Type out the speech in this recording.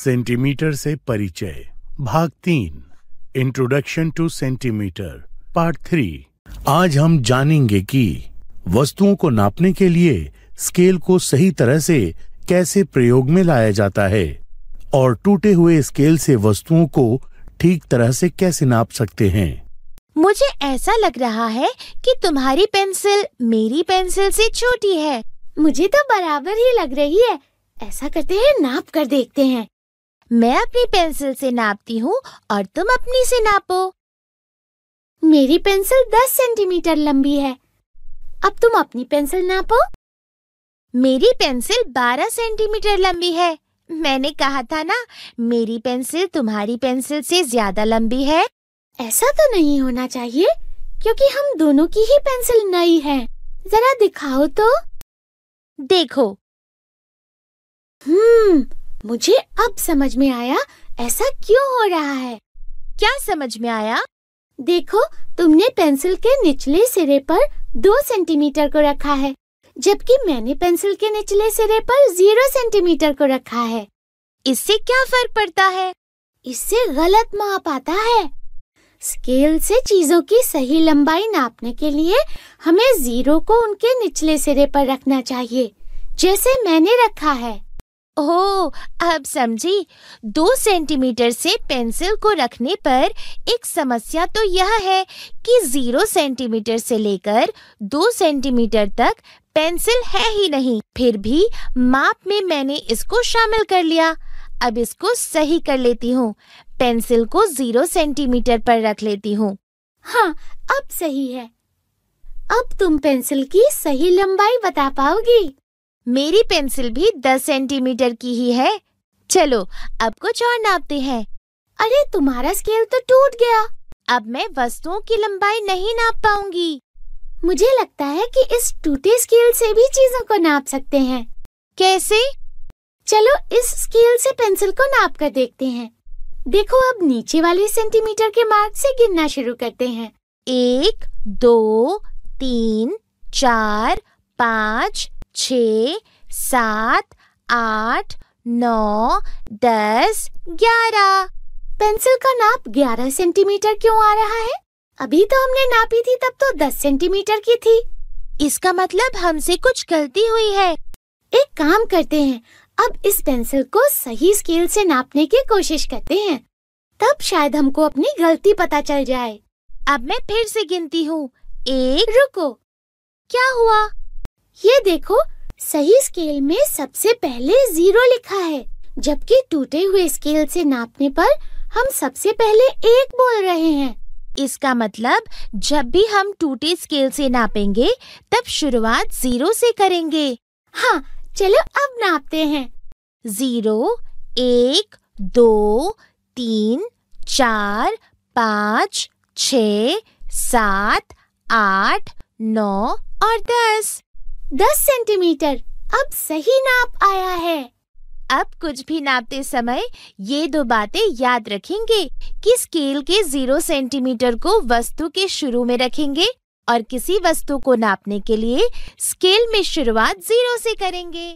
centimetre से परिचय भाग तीन introduction to centimeter part three आज हम जानेंगे कि वस्तुओं को नापने के लिए स्केल को सही तरह से कैसे प्रयोग में लाया जाता है और टूटे हुए स्केल से वस्तुओं को ठीक तरह से कैसे नाप सकते हैं मुझे ऐसा लग रहा है कि तुम्हारी पेंसिल मेरी पेंसिल से छोटी है मुझे तो बराबर ही लग रही है ऐसा करते हैं नाप कर देखते हैं मैं अपनी पेंसिल से नापती हूँ और तुम अपनी से नापो मेरी पेंसिल दस सेंटीमीटर लंबी है अब तुम अपनी पेंसिल नापो मेरी पेंसिल बारह सेंटीमीटर लंबी है मैंने कहा था ना मेरी पेंसिल तुम्हारी पेंसिल से ज्यादा लंबी है ऐसा तो नहीं होना चाहिए क्योंकि हम दोनों की ही पेंसिल नई है जरा दिखाओ तो देखो हम्म मुझे अब समझ में आया ऐसा क्यों हो रहा है क्या समझ में आया देखो तुमने पेंसिल के निचले सिरे पर दो सेंटीमीटर को रखा है जबकि मैंने पेंसिल के निचले सिरे पर जीरो सेंटीमीटर को रखा है इससे क्या फर्क पड़ता है इससे गलत माप आता है स्केल से चीजों की सही लंबाई नापने के लिए हमें जीरो को उनके निचले सिरे पर रखना चाहिए जैसे मैंने रखा है ओ, अब समझी दो सेंटीमीटर से पेंसिल को रखने पर एक समस्या तो यह है कि जीरो सेंटीमीटर से लेकर दो सेंटीमीटर तक पेंसिल है ही नहीं फिर भी माप में मैंने इसको शामिल कर लिया अब इसको सही कर लेती हूँ पेंसिल को जीरो सेंटीमीटर पर रख लेती हूँ हाँ अब सही है अब तुम पेंसिल की सही लंबाई बता पाओगी मेरी पेंसिल भी दस सेंटीमीटर की ही है चलो अब कुछ और नापते हैं अरे तुम्हारा स्केल तो टूट गया अब मैं वस्तुओं की लंबाई नहीं नाप पाऊंगी मुझे लगता है कि इस टूटे स्केल से भी चीजों को नाप सकते हैं कैसे चलो इस स्केल से पेंसिल को नाप कर देखते हैं देखो अब नीचे वाले सेंटीमीटर के मार्क से गिनना शुरू करते हैं एक दो तीन चार पाँच छ सात आठ नौ दस ग्यारह पेंसिल का नाप ग्यारह सेंटीमीटर क्यों आ रहा है अभी तो हमने नापी थी तब तो दस सेंटीमीटर की थी इसका मतलब हमसे कुछ गलती हुई है एक काम करते हैं अब इस पेंसिल को सही स्केल से नापने की कोशिश करते हैं तब शायद हमको अपनी गलती पता चल जाए अब मैं फिर से गिनती हूँ एक रुको क्या हुआ ये देखो सही स्केल में सबसे पहले जीरो लिखा है जबकि टूटे हुए स्केल से नापने पर हम सबसे पहले एक बोल रहे हैं इसका मतलब जब भी हम टूटे स्केल से नापेंगे तब शुरुआत जीरो से करेंगे हाँ चलो अब नापते हैं जीरो एक दो तीन चार पाँच छ सात आठ नौ और दस दस सेंटीमीटर अब सही नाप आया है अब कुछ भी नापते समय ये दो बातें याद रखेंगे कि स्केल के जीरो सेंटीमीटर को वस्तु के शुरू में रखेंगे और किसी वस्तु को नापने के लिए स्केल में शुरुआत जीरो से करेंगे